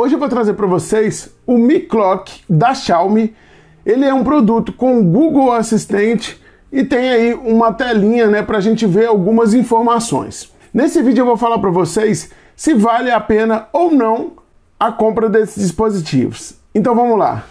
Hoje eu vou trazer para vocês o Mi Clock da Xiaomi. Ele é um produto com Google Assistente e tem aí uma telinha né, para a gente ver algumas informações. Nesse vídeo eu vou falar para vocês se vale a pena ou não a compra desses dispositivos. Então vamos lá!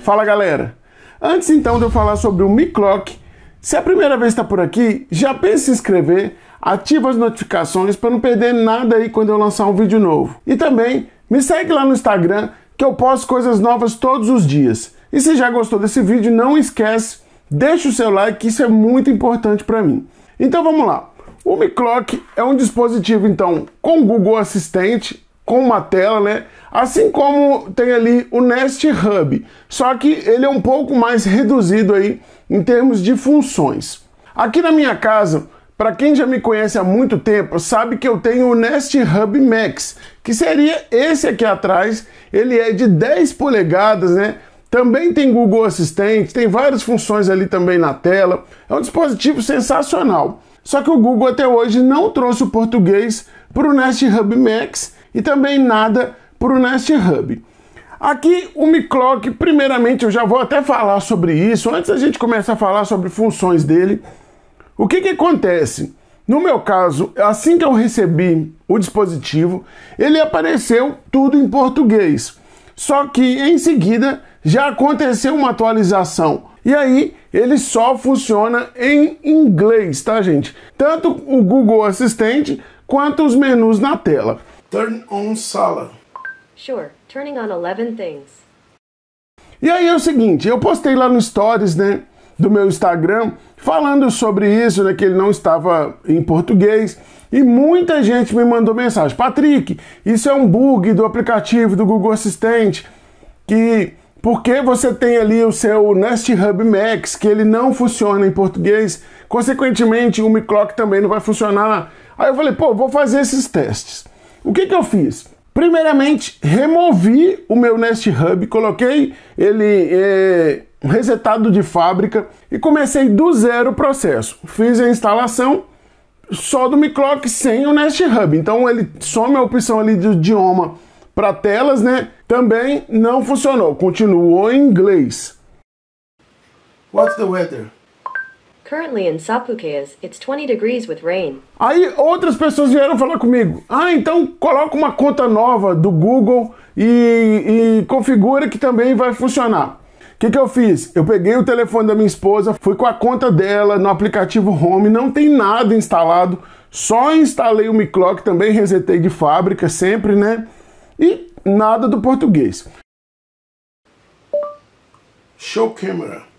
Fala galera! Antes então de eu falar sobre o Mi Clock, se é a primeira vez que está por aqui, já pense em se inscrever, ativa as notificações para não perder nada aí quando eu lançar um vídeo novo. E também me segue lá no Instagram que eu posto coisas novas todos os dias. E se já gostou desse vídeo, não esquece, deixa o seu like, isso é muito importante para mim. Então vamos lá. O Mi Clock é um dispositivo então com Google Assistente com uma tela, né? Assim como tem ali o Nest Hub, só que ele é um pouco mais reduzido aí em termos de funções. Aqui na minha casa, para quem já me conhece há muito tempo, sabe que eu tenho o Nest Hub Max, que seria esse aqui atrás, ele é de 10 polegadas, né? Também tem Google Assistente, tem várias funções ali também na tela. É um dispositivo sensacional. Só que o Google até hoje não trouxe o português para o Nest Hub Max e também nada para o Nest Hub. Aqui o MiClock, primeiramente eu já vou até falar sobre isso, antes a gente começa a falar sobre funções dele. O que, que acontece? No meu caso, assim que eu recebi o dispositivo, ele apareceu tudo em português. Só que em seguida já aconteceu uma atualização. E aí ele só funciona em inglês, tá, gente? Tanto o Google Assistente quanto os menus na tela. Turn on sala. Sure, turning on 11 things. E aí é o seguinte, eu postei lá no Stories, né, do meu Instagram, falando sobre isso, né, que ele não estava em português, e muita gente me mandou mensagem: "Patrick, isso é um bug do aplicativo do Google Assistente que porque você tem ali o seu Nest Hub Max, que ele não funciona em português, consequentemente o Mi Clock também não vai funcionar. Aí eu falei, pô, vou fazer esses testes. O que, que eu fiz? Primeiramente, removi o meu Nest Hub, coloquei ele é, resetado de fábrica e comecei do zero o processo. Fiz a instalação só do Miclock sem o Nest Hub. Então ele some a opção ali de idioma para telas, né? Também não funcionou, continuou em inglês. What's the weather? Currently in Sapucaia, it's 20 degrees with rain. Aí outras pessoas vieram falar comigo. Ah, então coloca uma conta nova do Google e, e configura que também vai funcionar. O que, que eu fiz? Eu peguei o telefone da minha esposa, fui com a conta dela no aplicativo Home, não tem nada instalado, só instalei o Miclock, também resetei de fábrica sempre, né? E nada do português. Show camera.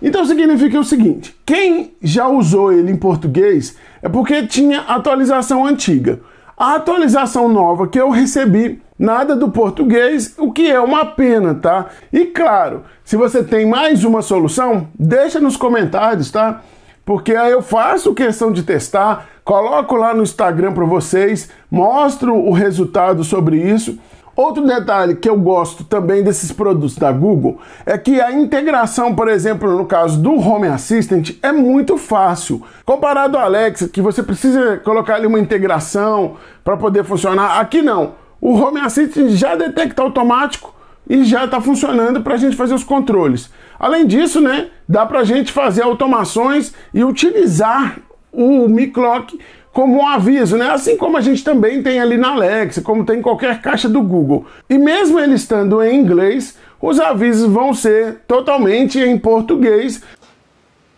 Então significa o seguinte: quem já usou ele em português é porque tinha atualização antiga. A atualização nova que eu recebi, nada do português, o que é uma pena, tá? E claro, se você tem mais uma solução, deixa nos comentários, tá? Porque aí eu faço questão de testar, coloco lá no Instagram para vocês, mostro o resultado sobre isso. Outro detalhe que eu gosto também desses produtos da Google é que a integração, por exemplo, no caso do Home Assistant, é muito fácil. Comparado ao Alexa, que você precisa colocar ali uma integração para poder funcionar, aqui não. O Home Assistant já detecta automático e já está funcionando para a gente fazer os controles. Além disso, né, dá para a gente fazer automações e utilizar o Mi Clock como um aviso, né? Assim como a gente também tem ali na Alexa, como tem em qualquer caixa do Google. E mesmo ele estando em inglês, os avisos vão ser totalmente em português.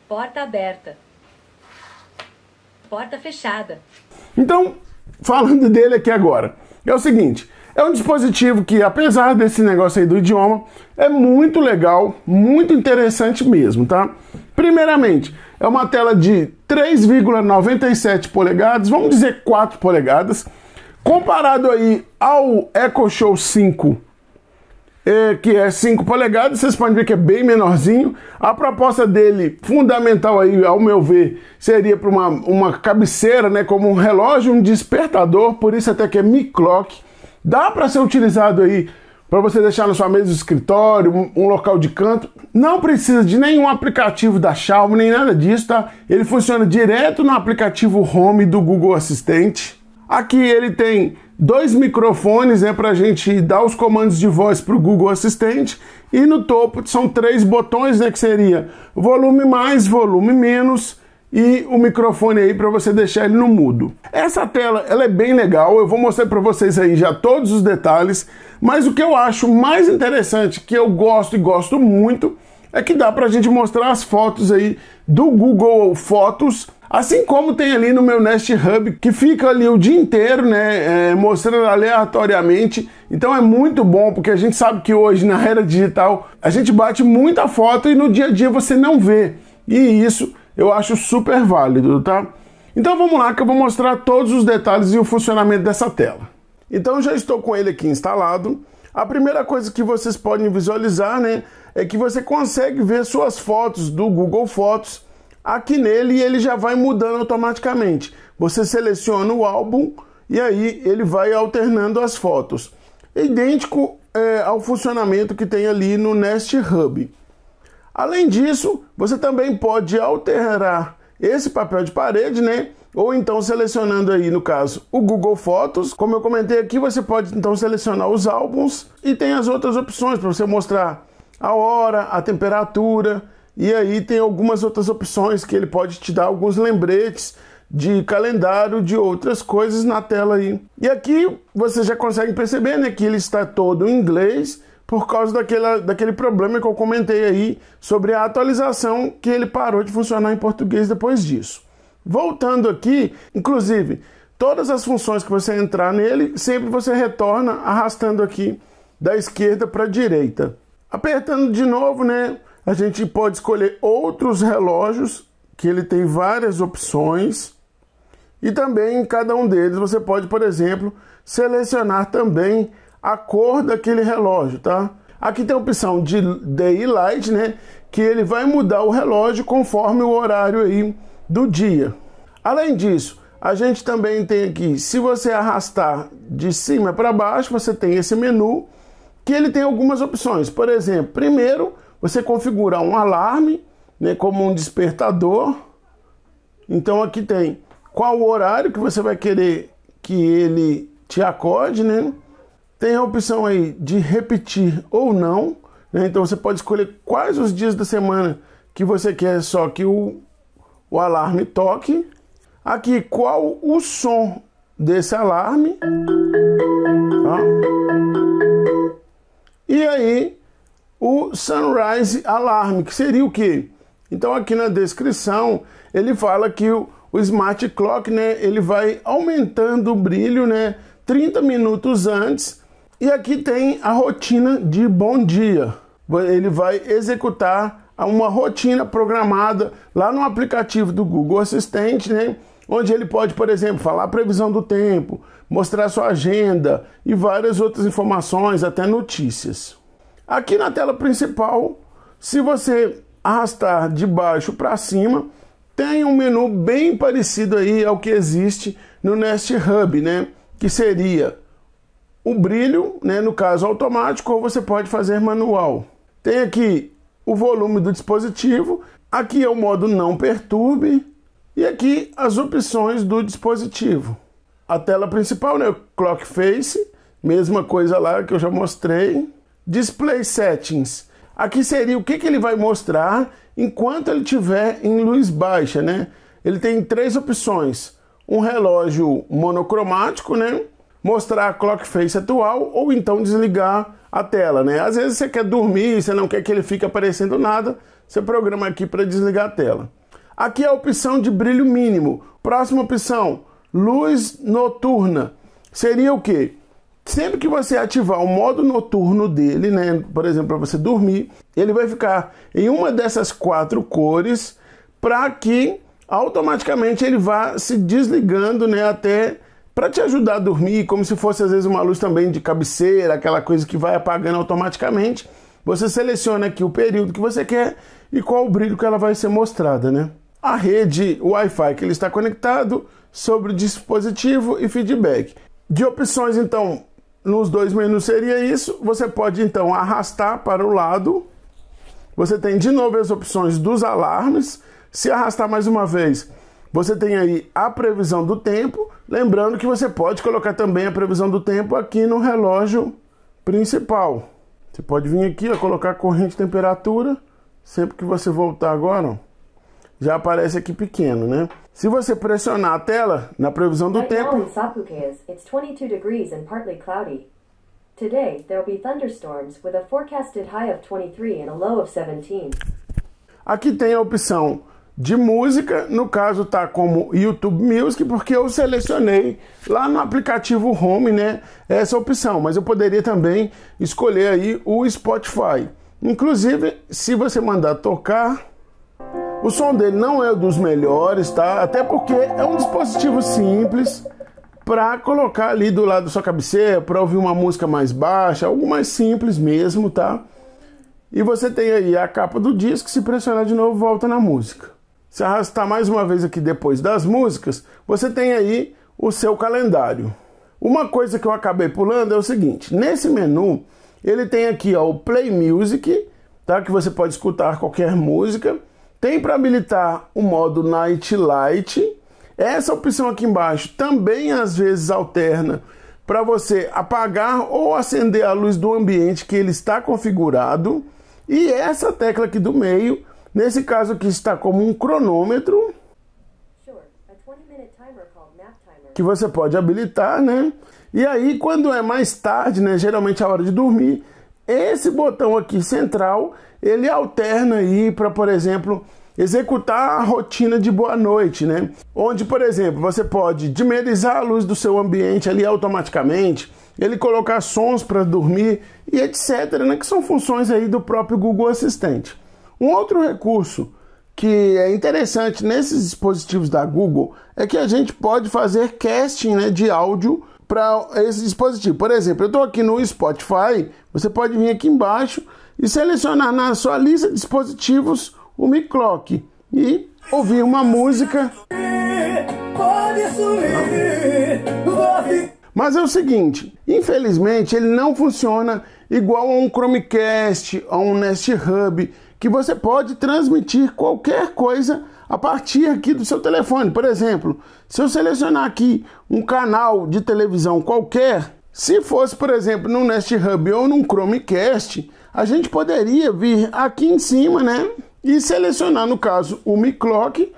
Porta aberta. Porta fechada. Então, falando dele aqui agora, é o seguinte, é um dispositivo que, apesar desse negócio aí do idioma, é muito legal, muito interessante mesmo, tá? Primeiramente, é uma tela de 3,97 polegadas, vamos dizer 4 polegadas, comparado aí ao Echo Show 5 é, que é 5 polegadas, vocês podem ver que é bem menorzinho. A proposta dele, fundamental aí, ao meu ver, seria para uma, uma cabeceira, né, como um relógio, um despertador, por isso até que é Mi Clock. Dá para ser utilizado aí para você deixar na sua mesa de escritório, um local de canto. Não precisa de nenhum aplicativo da Xiaomi, nem nada disso, tá? Ele funciona direto no aplicativo Home do Google Assistente. Aqui ele tem dois microfones né, para a gente dar os comandos de voz para o Google Assistente e no topo são três botões né, que seria volume mais, volume menos e o microfone aí para você deixar ele no mudo. Essa tela ela é bem legal, eu vou mostrar para vocês aí já todos os detalhes, mas o que eu acho mais interessante, que eu gosto e gosto muito, é que dá para a gente mostrar as fotos aí do Google Fotos, assim como tem ali no meu Nest Hub, que fica ali o dia inteiro, né, é, mostrando aleatoriamente. Então é muito bom, porque a gente sabe que hoje, na era digital, a gente bate muita foto e no dia a dia você não vê. E isso eu acho super válido, tá? Então vamos lá que eu vou mostrar todos os detalhes e o funcionamento dessa tela. Então já estou com ele aqui instalado. A primeira coisa que vocês podem visualizar, né, é que você consegue ver suas fotos do Google Fotos aqui nele e ele já vai mudando automaticamente. Você seleciona o álbum e aí ele vai alternando as fotos. É idêntico é, ao funcionamento que tem ali no Nest Hub. Além disso, você também pode alterar esse papel de parede, né? Ou então selecionando aí, no caso, o Google Fotos. Como eu comentei aqui, você pode então selecionar os álbuns e tem as outras opções para você mostrar a hora, a temperatura. E aí tem algumas outras opções que ele pode te dar alguns lembretes de calendário, de outras coisas na tela aí. E aqui você já consegue perceber né, que ele está todo em inglês, por causa daquela, daquele problema que eu comentei aí sobre a atualização que ele parou de funcionar em português depois disso. Voltando aqui, inclusive, todas as funções que você entrar nele, sempre você retorna arrastando aqui da esquerda para a direita. Apertando de novo, né? A gente pode escolher outros relógios, que ele tem várias opções. E também em cada um deles você pode, por exemplo, selecionar também a cor daquele relógio, tá? Aqui tem a opção de daylight, né? Que ele vai mudar o relógio conforme o horário aí do dia. Além disso, a gente também tem aqui, se você arrastar de cima para baixo, você tem esse menu que ele tem algumas opções. Por exemplo, primeiro você configura um alarme, né, como um despertador. Então aqui tem qual o horário que você vai querer que ele te acorde, né? Tem a opção aí de repetir ou não, né? então você pode escolher quais os dias da semana que você quer só que o, o alarme toque. Aqui, qual o som desse alarme. Tá? E aí, o Sunrise Alarm, que seria o quê? Então aqui na descrição ele fala que o, o, smart clock, né, ele vai aumentando o brilho, né, 30 minutos antes e aqui tem a rotina de bom dia. Ele vai executar uma rotina programada lá no aplicativo do Google Assistente, né? onde ele pode, por exemplo, falar a previsão do tempo, mostrar sua agenda e várias outras informações, até notícias. Aqui na tela principal, se você arrastar de baixo para cima, tem um menu bem parecido aí ao que existe no Nest Hub, né? Que seria o brilho, né, no caso automático, ou você pode fazer manual. Tem aqui o volume do dispositivo, aqui é o modo não perturbe e aqui as opções do dispositivo. A tela principal, né, clock face, mesma coisa lá que eu já mostrei. Display settings, aqui seria o que, que ele vai mostrar enquanto ele tiver em luz baixa, né? Ele tem três opções: um relógio monocromático, né? mostrar a clock face atual ou então desligar a tela, né? Às vezes você quer dormir, você não quer que ele fique aparecendo nada, você programa aqui para desligar a tela. Aqui é a opção de brilho mínimo. Próxima opção, luz noturna. Seria o quê? Sempre que você ativar o modo noturno dele, né, por exemplo, para você dormir, ele vai ficar em uma dessas quatro cores para que automaticamente ele vá se desligando, né, até para te ajudar a dormir, como se fosse às vezes uma luz também de cabeceira, aquela coisa que vai apagando automaticamente. Você seleciona aqui o período que você quer e qual o brilho que ela vai ser mostrada, né? A rede Wi-Fi que ele está conectado, sobre o dispositivo e feedback. De opções, então, nos dois menus seria isso. Você pode então arrastar para o lado. Você tem de novo as opções dos alarmes. Se arrastar mais uma vez, você tem aí a previsão do tempo, lembrando que você pode colocar também a previsão do tempo aqui no relógio principal. Você pode vir aqui, ó, colocar corrente temperatura, sempre que você voltar agora, ó, já aparece aqui pequeno, né? Se você pressionar a tela na previsão do tempo, Aqui tem a opção de música, no caso tá como YouTube Music, porque eu selecionei lá no aplicativo Home, né, essa opção, mas eu poderia também escolher aí o Spotify. Inclusive, se você mandar tocar, o som dele não é dos melhores, tá? Até porque é um dispositivo simples para colocar ali do lado da sua cabeceira, para ouvir uma música mais baixa, algo mais simples mesmo, tá? E você tem aí a capa do disco, se pressionar de novo, volta na música se arrastar mais uma vez aqui depois das músicas, você tem aí o seu calendário. Uma coisa que eu acabei pulando é o seguinte: nesse menu ele tem aqui ó, o Play Music, tá? Que você pode escutar qualquer música. Tem para habilitar o modo Night Light. Essa opção aqui embaixo também às vezes alterna para você apagar ou acender a luz do ambiente que ele está configurado. E essa tecla aqui do meio Nesse caso aqui está como um cronômetro que você pode habilitar, né? E aí quando é mais tarde, né, geralmente é a hora de dormir, esse botão aqui central, ele alterna aí para, por exemplo, executar a rotina de boa noite, né? Onde, por exemplo, você pode dimerizar a luz do seu ambiente ali automaticamente, ele colocar sons para dormir e etc, né, que são funções aí do próprio Google Assistente. Um outro recurso que é interessante nesses dispositivos da Google é que a gente pode fazer casting né, de áudio para esse dispositivo. Por exemplo, eu estou aqui no Spotify, você pode vir aqui embaixo e selecionar na sua lista de dispositivos o microque e ouvir uma música. Mas é o seguinte, infelizmente ele não funciona igual a um Chromecast, a um Nest Hub que você pode transmitir qualquer coisa a partir aqui do seu telefone. Por exemplo, se eu selecionar aqui um canal de televisão qualquer, se fosse, por exemplo, no Nest Hub ou num Chromecast, a gente poderia vir aqui em cima, né? E selecionar, no caso, o MiClock,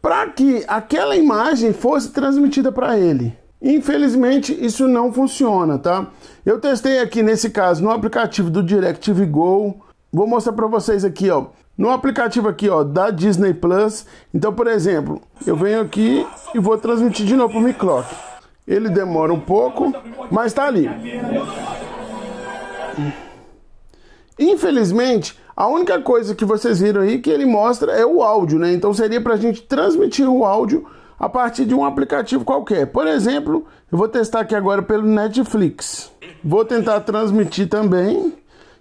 para que aquela imagem fosse transmitida para ele. Infelizmente, isso não funciona, tá? Eu testei aqui nesse caso no aplicativo do DirecTV Go, Vou mostrar para vocês aqui, ó. No aplicativo aqui, ó, da Disney Plus. Então, por exemplo, eu venho aqui e vou transmitir de novo pro Miclock. Ele demora um pouco, mas tá ali. Infelizmente, a única coisa que vocês viram aí que ele mostra é o áudio, né? Então seria para a gente transmitir o áudio a partir de um aplicativo qualquer. Por exemplo, eu vou testar aqui agora pelo Netflix. Vou tentar transmitir também.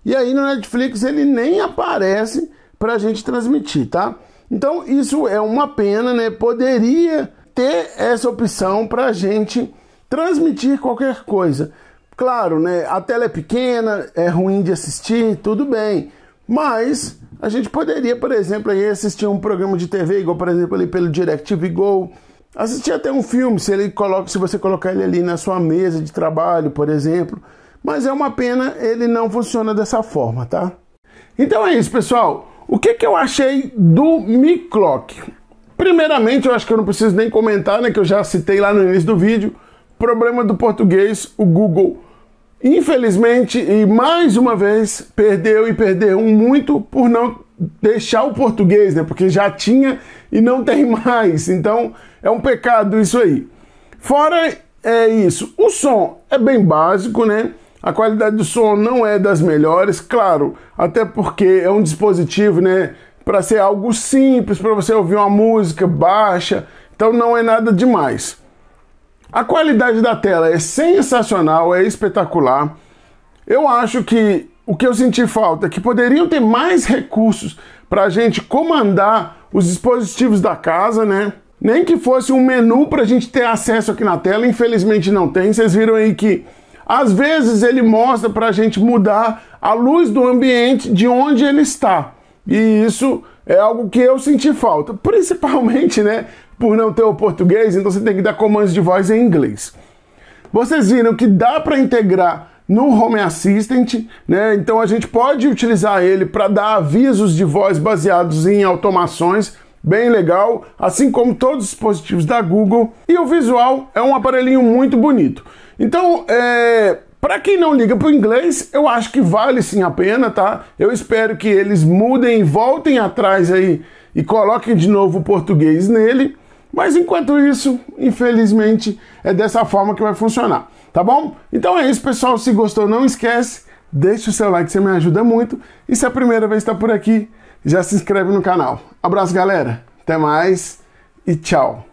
E aí no Netflix ele nem aparece para a gente transmitir, tá? Então isso é uma pena, né? Poderia ter essa opção para a gente transmitir qualquer coisa. Claro, né? A tela é pequena, é ruim de assistir, tudo bem. Mas a gente poderia, por exemplo, aí assistir um programa de TV, igual por exemplo ali pelo DirecTV Go, assistir até um filme, se ele coloca, se você colocar ele ali na sua mesa de trabalho, por exemplo mas é uma pena ele não funciona dessa forma, tá? Então é isso, pessoal. O que, que eu achei do Mi Clock? Primeiramente, eu acho que eu não preciso nem comentar, né, que eu já citei lá no início do vídeo, problema do português, o Google, infelizmente, e mais uma vez, perdeu e perdeu muito por não deixar o português, né, porque já tinha e não tem mais, então é um pecado isso aí. Fora é isso, o som é bem básico, né, a qualidade do som não é das melhores, claro, até porque é um dispositivo, né, para ser algo simples, para você ouvir uma música baixa, então não é nada demais. A qualidade da tela é sensacional, é espetacular. Eu acho que o que eu senti falta é que poderiam ter mais recursos para a gente comandar os dispositivos da casa, né? Nem que fosse um menu para a gente ter acesso aqui na tela, infelizmente não tem. Vocês viram aí que às vezes ele mostra para a gente mudar a luz do ambiente de onde ele está. E isso é algo que eu senti falta, principalmente, né, por não ter o português, então você tem que dar comandos de voz em inglês. Vocês viram que dá para integrar no Home Assistant, né? Então a gente pode utilizar ele para dar avisos de voz baseados em automações, bem legal, assim como todos os dispositivos da Google. E o visual é um aparelhinho muito bonito. Então, é, para quem não liga para o inglês, eu acho que vale sim a pena, tá? Eu espero que eles mudem, voltem atrás aí e coloquem de novo o português nele. Mas enquanto isso, infelizmente, é dessa forma que vai funcionar, tá bom? Então é isso, pessoal. Se gostou, não esquece, deixa o seu like, você me ajuda muito. E se é a primeira vez está por aqui, já se inscreve no canal. Abraço, galera. Até mais e tchau.